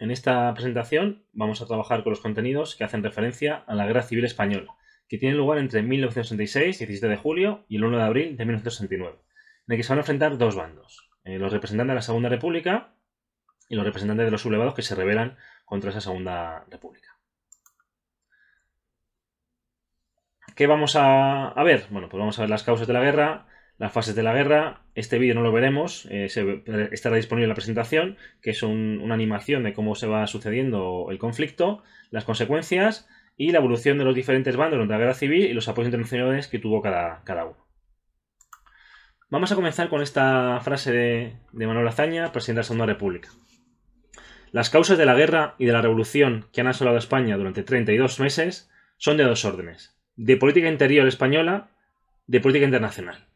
En esta presentación vamos a trabajar con los contenidos que hacen referencia a la Guerra Civil Española, que tiene lugar entre 1966, 17 de julio, y el 1 de abril de 1969, en el que se van a enfrentar dos bandos, eh, los representantes de la Segunda República y los representantes de los sublevados que se rebelan contra esa Segunda República. ¿Qué vamos a, a ver? Bueno, pues vamos a ver las causas de la guerra, las fases de la guerra. Este vídeo no lo veremos, eh, estará disponible en la presentación, que es una animación de cómo se va sucediendo el conflicto, las consecuencias y la evolución de los diferentes bandos durante la guerra civil y los apoyos internacionales que tuvo cada, uno. Vamos a comenzar con esta frase de, Manuel Azaña, presidente de la Segunda República. Las causas de la guerra y de la revolución que han asolado a España durante 32 meses son de dos órdenes, de política interior española, de política internacional.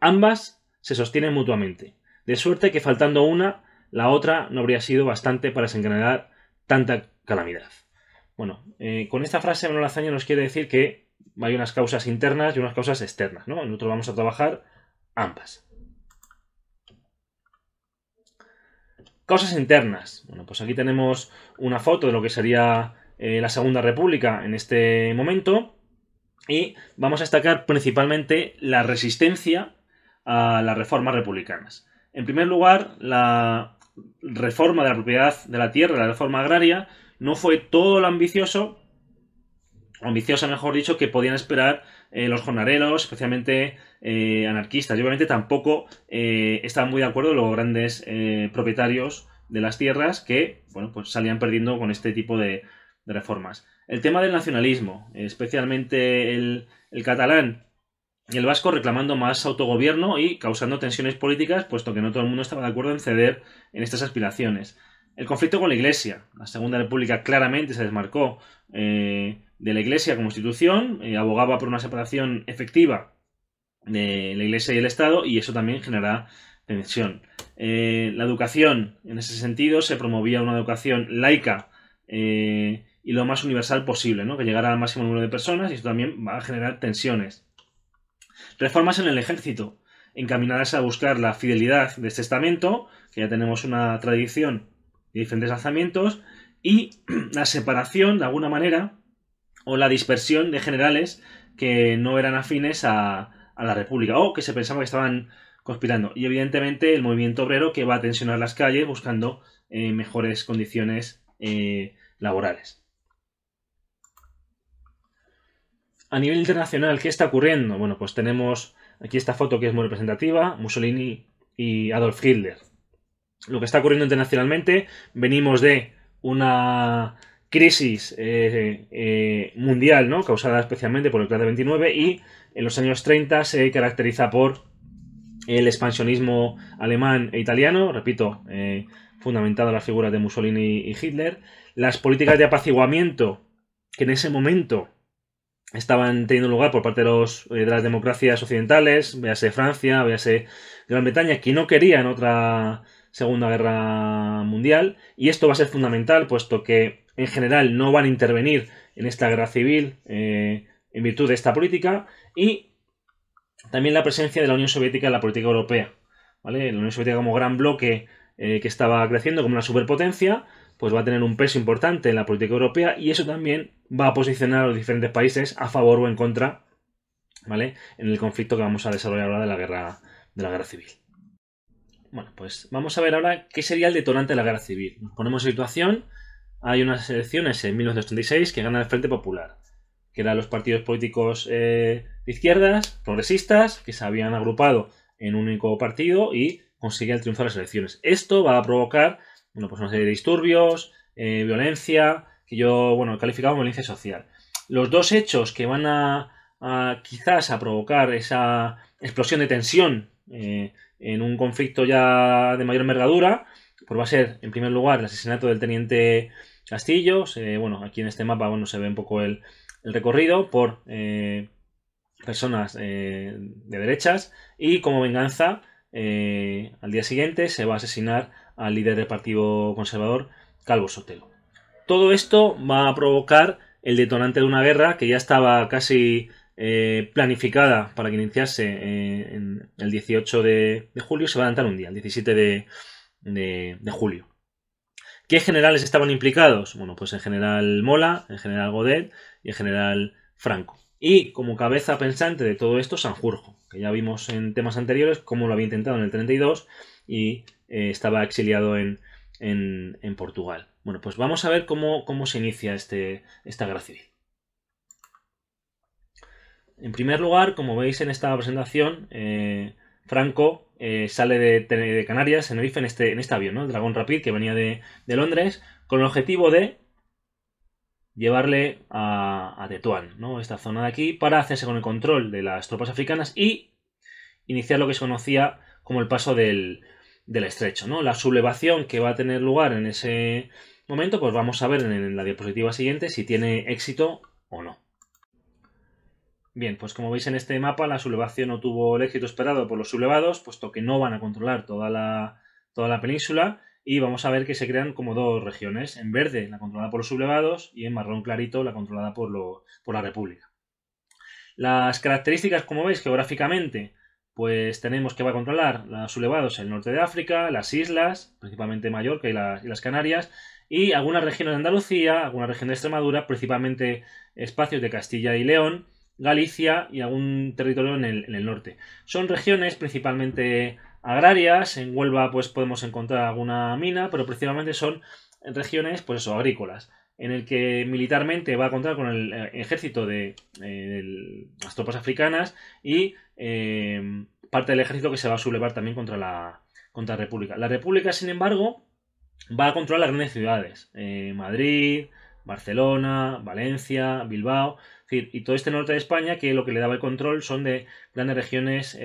Ambas se sostienen mutuamente, de suerte que faltando una, la otra no habría sido bastante para desencadenar tanta calamidad. Bueno, eh, con esta frase Manuel Azaña nos quiere decir que hay unas causas internas y unas causas externas, ¿no? Nosotros vamos a trabajar ambas. Causas internas. Bueno, pues aquí tenemos una foto de lo que sería eh, la Segunda República en este momento y vamos a destacar principalmente la resistencia a las reformas republicanas. En primer lugar, la reforma de la propiedad de la tierra, la reforma agraria, no fue todo lo ambicioso, ambiciosa mejor dicho, que podían esperar eh, los jornaleros, especialmente eh, anarquistas. Y obviamente tampoco eh, estaban muy de acuerdo los grandes propietarios de las tierras que bueno, pues salían perdiendo con este tipo de, reformas. El tema del nacionalismo, especialmente el catalán, el vasco reclamando más autogobierno y causando tensiones políticas, puesto que no todo el mundo estaba de acuerdo en ceder en estas aspiraciones. El conflicto con la Iglesia. La Segunda República claramente se desmarcó eh, de la Iglesia como institución, eh, abogaba por una separación efectiva de la Iglesia y el Estado, y eso también genera tensión. Eh, la educación, en ese sentido, se promovía una educación laica y lo más universal posible, que llegara al máximo número de personas, y eso también va a generar tensiones. Reformas en el ejército, encaminadas a buscar la fidelidad de este estamento, que ya tenemos una tradición de diferentes lanzamientos, y la separación, de alguna manera, o la dispersión de generales que no eran afines a, la República, o que se pensaba que estaban conspirando. Y evidentemente el movimiento obrero que va a tensionar las calles buscando eh, mejores condiciones eh, laborales. a nivel internacional, ¿qué está ocurriendo? Bueno, pues tenemos aquí esta foto que es muy representativa, Mussolini y Adolf Hitler. Lo que está ocurriendo internacionalmente, venimos de una crisis eh, eh, mundial, ¿no? causada especialmente por el Plan de 29 y en los años 30 se caracteriza por el expansionismo alemán e italiano, repito, eh, fundamentado en las figuras de Mussolini y Hitler, las políticas de apaciguamiento que en ese momento estaban teniendo lugar por parte eh, de, las democracias occidentales, véase Francia, véase Gran Bretaña, que no querían otra Segunda Guerra Mundial. Y esto va a ser fundamental, puesto que en general no van a intervenir en esta guerra civil eh, en virtud de esta política. Y también la presencia de la Unión Soviética en la política europea. ¿vale? La Unión Soviética como gran bloque eh, que estaba creciendo como una superpotencia pues va a tener un peso importante en la política europea y eso también va a posicionar a los diferentes países a favor o en contra, ¿vale? En el conflicto que vamos a desarrollar ahora de la guerra, de la guerra civil. Bueno, pues vamos a ver ahora qué sería el detonante de la guerra civil. Nos ponemos en situación, hay unas elecciones en 1936 que gana el Frente Popular, que eran los partidos políticos eh, de izquierdas, progresistas, que se habían agrupado en un único partido y conseguían triunfar las elecciones. Esto va a provocar bueno, pues una serie de disturbios, eh, violencia, que yo, bueno, he calificado como violencia social. Los dos hechos que van a, quizás a provocar esa explosión de tensión eh, en un conflicto ya de mayor envergadura, pues va a ser, en primer lugar, el asesinato del teniente Castillo. bueno, aquí en este mapa bueno, se ve un poco el, el recorrido por eh, personas de derechas y como venganza, al día siguiente se va a asesinar al líder del Partido Conservador, Calvo Sotelo. Todo esto va a provocar el detonante de una guerra que ya estaba casi eh, planificada para que iniciase eh, el 18 de, julio, se va a adelantar un día, el 17 de, julio. ¿Qué generales estaban implicados? Bueno, pues el general Mola, el general Godet y el general Franco. Y como cabeza pensante de todo esto, Sanjurjo, que ya vimos en temas anteriores cómo lo había intentado en el 32 y eh, estaba exiliado en, Portugal. Bueno, pues vamos a ver cómo, se inicia este, esta guerra civil. En primer lugar, como veis en esta presentación, eh, Franco eh, sale de, Canarias, en el en este, en este avión, ¿no? El Dragón Rapid, que venía de, Londres, con el objetivo de llevarle a, a, Tetuán, ¿no? Esta zona de aquí, para hacerse con el control de las tropas africanas y iniciar lo que se conocía como el paso del, del estrecho, ¿no? La sublevación que va a tener lugar en ese momento, pues vamos a ver en la diapositiva siguiente si tiene éxito o no. Bien, pues como veis en este mapa, la sublevación no tuvo el éxito esperado por los sublevados, puesto que no van a controlar toda la, toda la península, y vamos a ver que se crean como dos regiones, en verde la controlada por los sublevados y en marrón clarito la controlada por, por la república. Las características, como veis, geográficamente pues tenemos que va a controlar los sublevados el norte de África, las islas, principalmente Mallorca y, las Canarias, y algunas regiones de Andalucía, algunas regiones de Extremadura, principalmente espacios de Castilla y León, Galicia y algún territorio en el, norte. Son regiones principalmente agrarias, en Huelva pues podemos encontrar alguna mina, pero principalmente son regiones pues eso, agrícolas en el que militarmente va a contar con el eh, ejército de, eh, las tropas africanas y eh, parte del ejército que se va a sublevar también contra la, contra la República. La República, sin embargo, va a controlar las grandes ciudades, Madrid, Barcelona, Valencia, Bilbao, y todo este norte de España que lo que le daba el control son de grandes regiones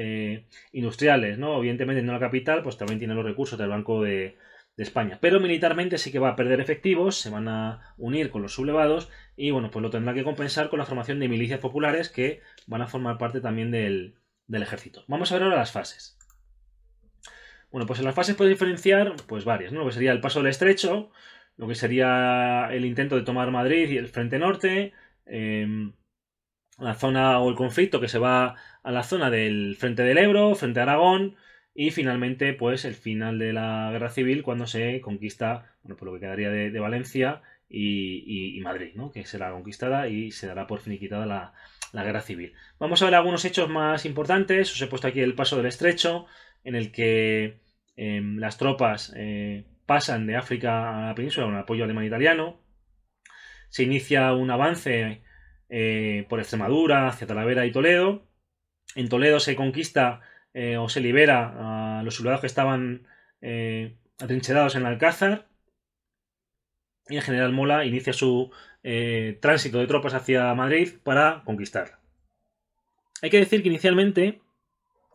industriales, ¿no? Evidentemente no la capital, pues también tiene los recursos del Banco de, de España. Pero militarmente sí que va a perder efectivos, se van a unir con los sublevados y bueno, pues lo tendrá que compensar con la formación de milicias populares que van a formar parte también del, ejército. Vamos a ver ahora las fases. Bueno, pues en las fases puede diferenciar pues varias, ¿no? Lo que sería el paso del estrecho, lo que sería el intento de tomar Madrid y el frente norte, em, la zona o el conflicto que se va a la zona del frente del Ebro, frente a Aragón, y finalmente, pues el final de la guerra civil, cuando se conquista, por lo que quedaría de, Valencia y, Madrid, ¿no? Que será conquistada y se dará por finiquitada la, la guerra civil. Vamos a ver algunos hechos más importantes. Os he puesto aquí el paso del estrecho, en el que em, las tropas eh, pasan de África a la península con apoyo alemán e italiano. Se inicia un avance eh, por Extremadura hacia Talavera y Toledo. En Toledo se conquista eh, o se libera a los sublevados que estaban eh, atrincherados en Alcázar y el general Mola inicia su eh, tránsito de tropas hacia Madrid para conquistarla. Hay que decir que inicialmente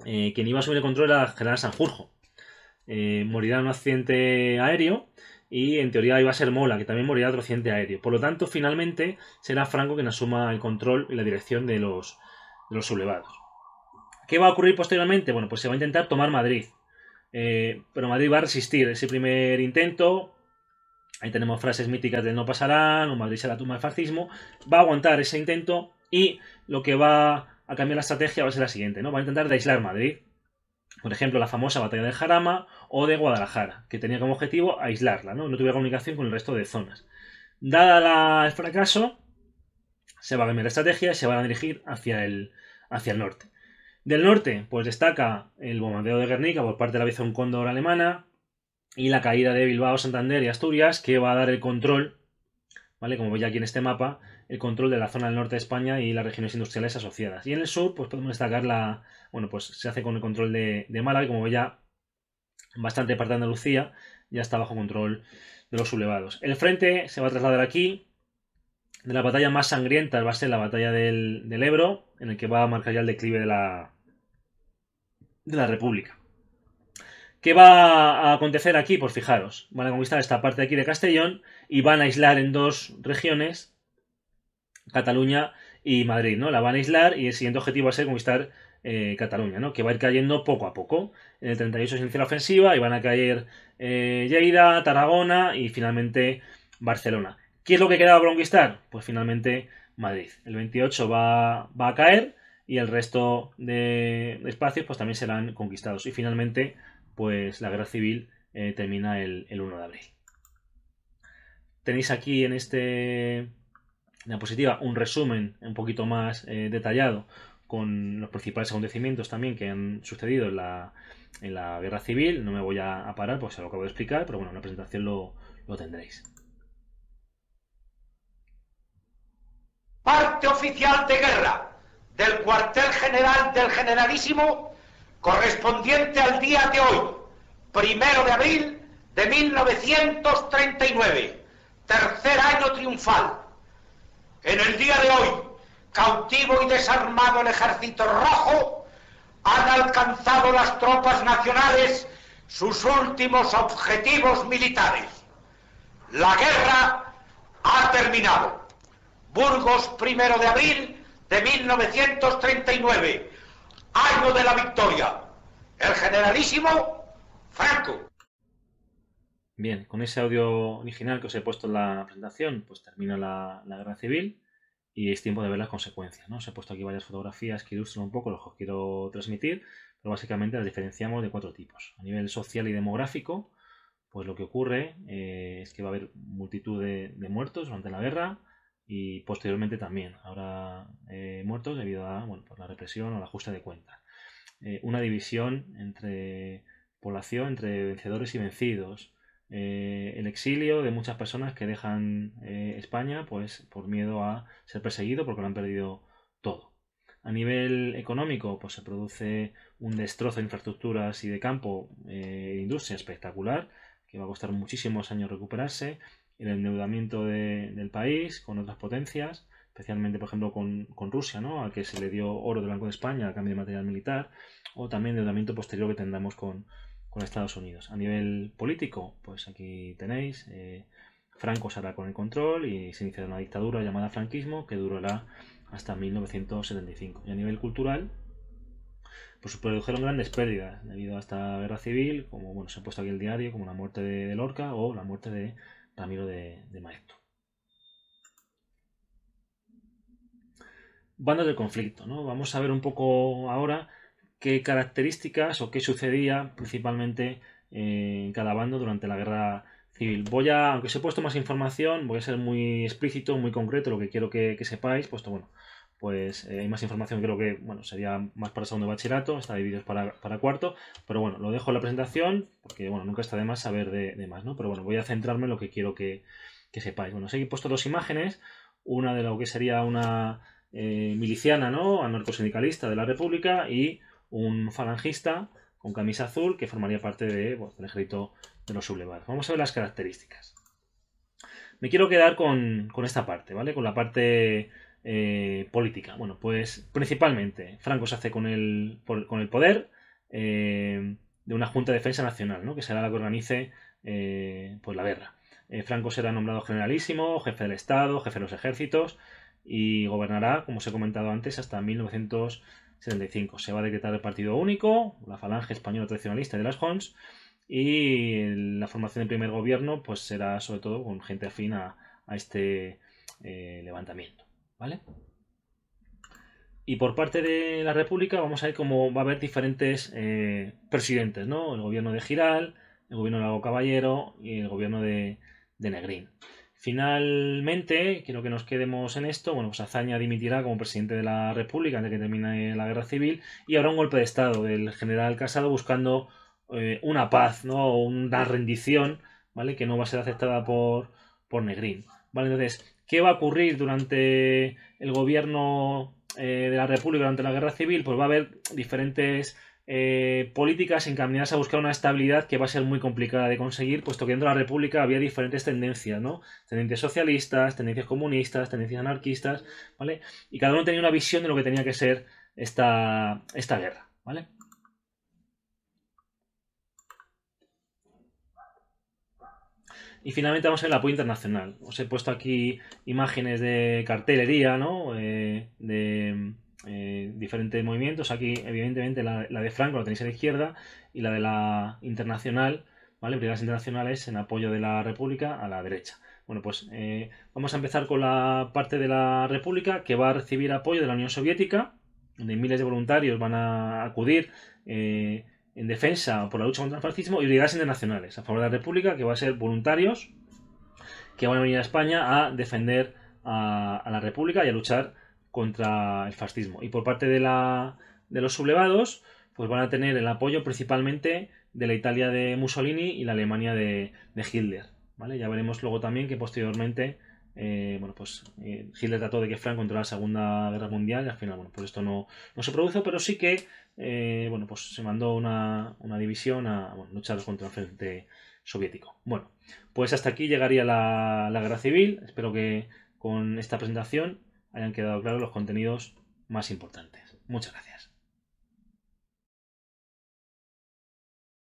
quien iba a asumir el control era el general Sanjurjo. morirá en un accidente aéreo y en teoría iba a ser Mola, que también morirá otro accidente aéreo. Por lo tanto, finalmente será Franco quien asuma el control y la dirección de los sublevados. ¿Qué va a ocurrir posteriormente? Bueno, pues se va a intentar tomar Madrid. Eh, pero Madrid va a resistir ese primer intento. Ahí tenemos frases míticas de no pasarán, o Madrid será tumba del fascismo. Va a aguantar ese intento y lo que va a cambiar la estrategia va a ser la siguiente, ¿no? Va a intentar de aislar Madrid. Por ejemplo, la famosa batalla de Jarama o de Guadalajara, que tenía como objetivo aislarla, ¿no? No tuviera comunicación con el resto de zonas. Dada el fracaso, se va a cambiar la estrategia y se van a dirigir hacia el, hacia el norte. Del norte, pues destaca el bombardeo de Guernica por parte de la visión Cóndor alemana y la caída de Bilbao, Santander y Asturias, que va a dar el control, ¿vale? Como veis aquí en este mapa, el control de la zona del norte de España y las regiones industriales asociadas. Y en el sur, pues podemos destacar la. Bueno, pues se hace con el control de, Málaga, como veis ya, bastante parte de Andalucía ya está bajo control de los sublevados. El frente se va a trasladar aquí, de la batalla más sangrienta va a ser la batalla del, Ebro, en el que va a marcar ya el declive de la, de la República. ¿Qué va a acontecer aquí? Pues fijaros, van a conquistar esta parte de aquí de Castellón y van a aislar en dos regiones, Cataluña y Madrid, ¿no? La van a aislar y el siguiente objetivo va a ser conquistar eh, Cataluña, ¿no? Que va a ir cayendo poco a poco. En el 38 se inicia la ofensiva y van a caer eh, Lleida, Tarragona y finalmente Barcelona. ¿Qué es lo que quedaba conquistar? Pues finalmente Madrid. El 28 va, a caer y el resto de espacios pues también serán conquistados. Y finalmente, pues la guerra civil eh, termina el, 1 de abril. Tenéis aquí en este diapositiva un resumen un poquito más eh, detallado con los principales acontecimientos también que han sucedido en la, guerra civil. No me voy a, parar porque se lo acabo de explicar, pero bueno, en la presentación lo tendréis. oficial de guerra del cuartel general del generalísimo correspondiente al día de hoy, primero de abril de 1939, tercer año triunfal. En el día de hoy, cautivo y desarmado el ejército rojo, han alcanzado las tropas nacionales sus últimos objetivos militares. La guerra ha terminado. Burgos, primero de abril de 1939, año de la victoria. El generalísimo Franco. Bien, con ese audio original que os he puesto en la presentación, pues termina la, guerra civil y es tiempo de ver las consecuencias. ¿no? Os he puesto aquí varias fotografías que ilustran un poco lo que os quiero transmitir, pero básicamente las diferenciamos de cuatro tipos. A nivel social y demográfico, pues lo que ocurre eh, es que va a haber multitud de muertos durante la guerra, y posteriormente también ahora eh, muertos debido a bueno, por la represión o la ajuste de cuentas. Eh, una división entre población, entre vencedores y vencidos. Eh, el exilio de muchas personas que dejan España pues, por miedo a ser perseguido porque lo han perdido todo. A nivel económico, pues se produce un destrozo de infraestructuras y de campo, e industria espectacular, que va a costar muchísimos años recuperarse, el endeudamiento del país con otras potencias, especialmente, por ejemplo, con, Rusia, ¿no? a que se le dio oro del Banco de España a cambio de material militar, o también endeudamiento posterior que tendremos con, Estados Unidos. A nivel político, pues aquí tenéis, eh, Franco se hará con el control y se iniciará una dictadura llamada franquismo que durará hasta 1975. Y a nivel cultural, pues se produjeron grandes pérdidas debido a esta guerra civil, como bueno, se ha puesto aquí el diario, como la muerte de Lorca o la muerte de Ramiro de, maestro. Bandos de conflicto, ¿no? Vamos a ver un poco ahora qué características o qué sucedía principalmente eh, en cada bando durante la guerra civil. Voy a, aunque os he puesto más información, voy a ser muy explícito, muy concreto, lo que quiero que, que sepáis, puesto, bueno, pues eh, hay más información, creo que bueno, sería más para segundo de bachillerato, está dividido para, cuarto, pero bueno, lo dejo en la presentación, porque bueno, nunca está de más saber de, más, ¿no? Pero bueno, voy a centrarme en lo que quiero que, sepáis. Bueno, os he puesto dos imágenes, una de lo que sería una eh, miliciana, ¿no? Anarcosindicalista de la República y un falangista con camisa azul que formaría parte de, del ejército de los sublevados. Vamos a ver las características. Me quiero quedar con, con esta parte, ¿vale? Con la parte eh, política. Bueno, pues principalmente Franco se hace con el, con el poder eh, de una Junta de Defensa Nacional, ¿no? que será la que organice eh, pues, la guerra. Franco será nombrado generalísimo, jefe del Estado, jefe de los ejércitos y gobernará, como os he comentado antes, hasta 1975. Se va a decretar el Partido Único, la falange española tradicionalista de las Hons y la formación del primer gobierno pues será sobre todo con gente afín a este levantamiento. ¿vale? Y por parte de la República vamos a ver cómo va a haber diferentes eh, presidentes, ¿no? El gobierno de Giral, el gobierno de Lago Caballero y el gobierno de, Negrín. Finalmente, quiero que nos quedemos en esto. Bueno, pues Azaña dimitirá como presidente de la República antes de que termine la guerra civil y habrá un golpe de Estado del general Casado buscando eh, una paz, ¿no? una rendición, ¿vale? Que no va a ser aceptada por, por Negrín. ¿Vale? Entonces, ¿Qué va a ocurrir durante el gobierno eh, de la República, durante la guerra civil? Pues va a haber diferentes eh, políticas encaminadas a buscar una estabilidad que va a ser muy complicada de conseguir, puesto que dentro de la República había diferentes tendencias, ¿no? Tendencias socialistas, tendencias comunistas, tendencias anarquistas, ¿vale? Y cada uno tenía una visión de lo que tenía que ser esta, esta guerra, ¿vale? Y finalmente vamos a ver el apoyo internacional. Os he puesto aquí imágenes de cartelería, ¿no? Eh, de eh, diferentes movimientos. Aquí, evidentemente, la, de Franco la tenéis a la izquierda y la de la internacional, ¿vale? Brigadas internacionales en apoyo de la República a la derecha. Bueno, pues eh, vamos a empezar con la parte de la República que va a recibir apoyo de la Unión Soviética, donde miles de voluntarios van a acudir en defensa por la lucha contra el fascismo y brigadas internacionales a favor de la República, que van a ser voluntarios que van a venir a España a defender a, la República y a luchar contra el fascismo. Y por parte de, la, de los sublevados, pues van a tener el apoyo principalmente de la Italia de Mussolini y la Alemania de, de Hitler. ¿vale? Ya veremos luego también que posteriormente eh, bueno, pues eh, Hitler trató de que Franco entrara la Segunda Guerra Mundial y al final, bueno, pues esto no, se produjo, pero sí que, eh, bueno, pues se mandó una, división a bueno, luchar contra el frente soviético. Bueno, pues hasta aquí llegaría la Guerra Civil. Espero que con esta presentación hayan quedado claros los contenidos más importantes. Muchas gracias.